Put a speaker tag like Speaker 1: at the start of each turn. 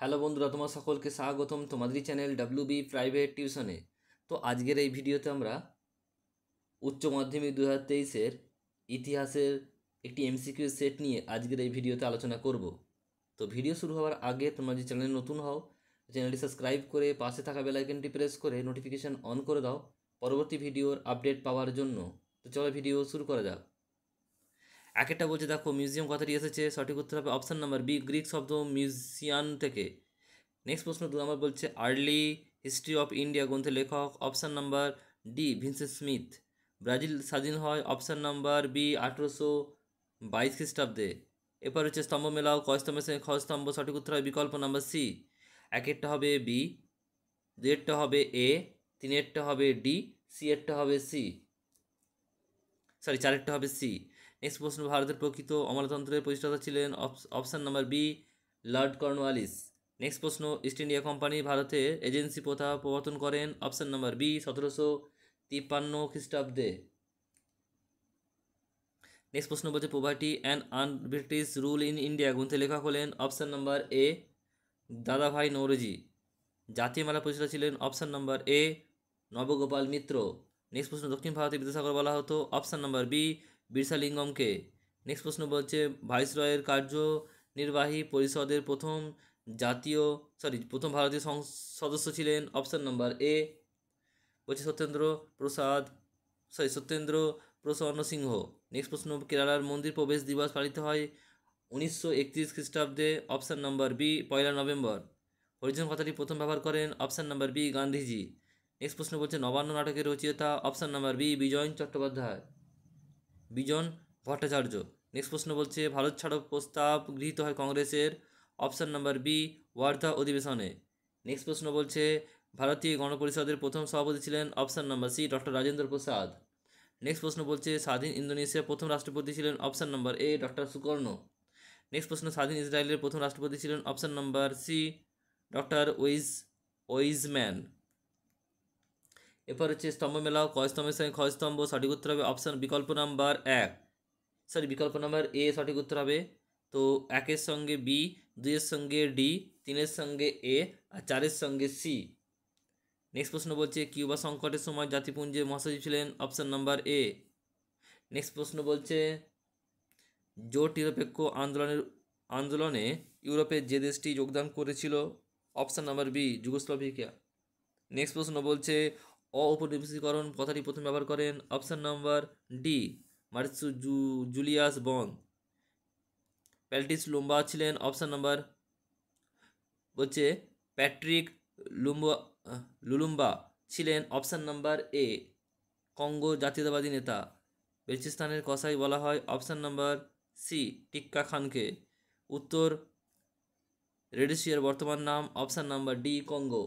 Speaker 1: hello বন্ধুরা তোমার সকলকে স্বাগতম তোমাদেরই চ্যানেল ডাব্লিউ বি প্রাইভেট টিউশনে তো আজকের এই ভিডিওতে আমরা উচ্চ মাধ্যমিক দু হাজার তেইশের ইতিহাসের একটি এমসিকিউ সেট নিয়ে আজকের এই ভিডিওতে আলোচনা করব তো ভিডিও শুরু হওয়ার আগে তোমরা যে চ্যানেলে নতুন হও চ্যানেলটি সাবস্ক্রাইব করে পাশে থাকা বেলাইকনটি প্রেস করে নোটিফিকেশান অন করে দাও পরবর্তী ভিডিওর আপডেট পাওয়ার জন্য তো চলো ভিডিও শুরু করা যাক একটা বলছে দেখো মিউজিয়াম কথাটি এসেছে সঠিক উত্তর হবে অপশান নাম্বার বি গ্রিক শব্দ মিউজিয়ান থেকে নেক্সট প্রশ্ন দু নম্বর বলছে আর্লি হিস্ট্রি অফ ইন্ডিয়া গ্রন্থের লেখক option number D Vincent Smith Brazil স্বাধীন হয় অপশান নাম্বার বি আঠেরোশো বাইশ খ্রিস্টাব্দে এরপর হচ্ছে স্তম্ভ মেলাও কয়স্তম্ভের সঙ্গে খ সঠিক উত্তর হয় বিকল্প নাম্বার সি একেরটা হবে বি দুয়েরটা হবে এ তিনেরটা হবে ডি সি এরটা হবে সি সরি চারেরটা হবে সি নেক্সট প্রশ্ন ভারতের প্রকৃত অমলতন্ত্রের প্রতিষ্ঠাতা ছিলেন option number B lord Cornwallis next প্রশ্ন ইস্ট ইন্ডিয়া কোম্পানি ভারতে এজেন্সি প্রথা প্রবর্তন করেন অপশান নাম্বার বি সতেরোশো তিপ্পান্ন খ্রিস্টাব্দে নেক্সট প্রশ্ন বলছে poverty and un British rule in India গ্রন্থে লেখা হলেন অপশান নাম্বার এ দাদাভাই নৌরজি জাতীয় মেলা প্রতিষ্ঠা ছিলেন option number A Nabagopal Mitra next প্রশ্ন দক্ষিণ ভারতে বিদ্যাসাগর বলা হতো অপশান নাম্বার বি বিরসালিঙ্গমকে নেক্সট প্রশ্ন বলছে ভাইসরয়ের কার্যনির্বাহী পরিষদের প্রথম জাতীয় সরি প্রথম ভারতীয় সদস্য ছিলেন অপশান নম্বর এ বলছে সত্যেন্দ্র প্রসাদ সরি সত্যেন্দ্র প্রসন্ন সিংহ নেক্সট প্রশ্ন কেরালার মন্দির প্রবেশ দিবস পালিত হয় উনিশশো একত্রিশ খ্রিস্টাব্দে অপশান নম্বর বি পয়লা নভেম্বর হরিজন কথাটি প্রথম ব্যবহার করেন option number B Gandhiji next প্রশ্ন বলছে নবান্ন নাটকের রচিয়তা অপশান নম্বর বি বিজয়ন চট্টোপাধ্যায় বিজন ভট্টাচার্য নেক্সট প্রশ্ন বলছে ভারত ছাড়ো প্রস্তাব গৃহীত হয় কংগ্রেসের অপশান নাম্বার বি ওয়ার্ধা অধিবেশনে নেক্সট প্রশ্ন বলছে ভারতীয় গণপরিষদের প্রথম সভাপতি ছিলেন option number C doctor Rajendra Prasad next প্রশ্ন বলছে স্বাধীন ইন্দোনেশিয়ার প্রথম রাষ্ট্রপতি ছিলেন option number A doctor Sukarno next প্রশ্ন স্বাধীন ইসরায়েলের প্রথম রাষ্ট্রপতি ছিলেন অপশান নাম্বার সি ডক্টর ওইজ ওইজম্যান এরপর হচ্ছে স্তম্ভ মেলাও ক স্তম্ভের সঙ্গে কয় স্তম্ভ সঠিক উত্তর হবে অপশান বিকল্প নাম্বার এক সরি বিকল্প নাম্বার এ সঠিক উত্তর হবে তো একের সঙ্গে বি দুইয়ের সঙ্গে ডি তিনের সঙ্গে এ আর চারের সঙ্গে সি নেক্সট প্রশ্ন বলছে কিউবা সংকটের সময় জাতিপুঞ্জের মহাসচিব ছিলেন অপশান নাম্বার এ নেক্সট প্রশ্ন বলছে জোট নিরপেক্ষ আন্দোলনের আন্দোলনে ইউরোপের যে দেশটি যোগদান করেছিল option number B Yugoslavia next প্রশ্ন বলছে অপরিবেশীকরণ কথাটি প্রথম ব্যবহার করেন অপশান নম্বর ডি মার্সু জু জুলিয়াস বন প্যাল্টিস লুম্বা ছিলেন অপশান নম্বর হচ্ছে প্যাট্রিক লুম্বা লুলুম্বা ছিলেন অপশান নাম্বার এ কঙ্গো জাতীয়তাবাদী নেতা বেলচিস্তানের কসাই বলা হয় অপশান নাম্বার সি টিক্কা খানকে উত্তর রেডিসিয়ার বর্তমান নাম অপশান নাম্বার ডি কঙ্গো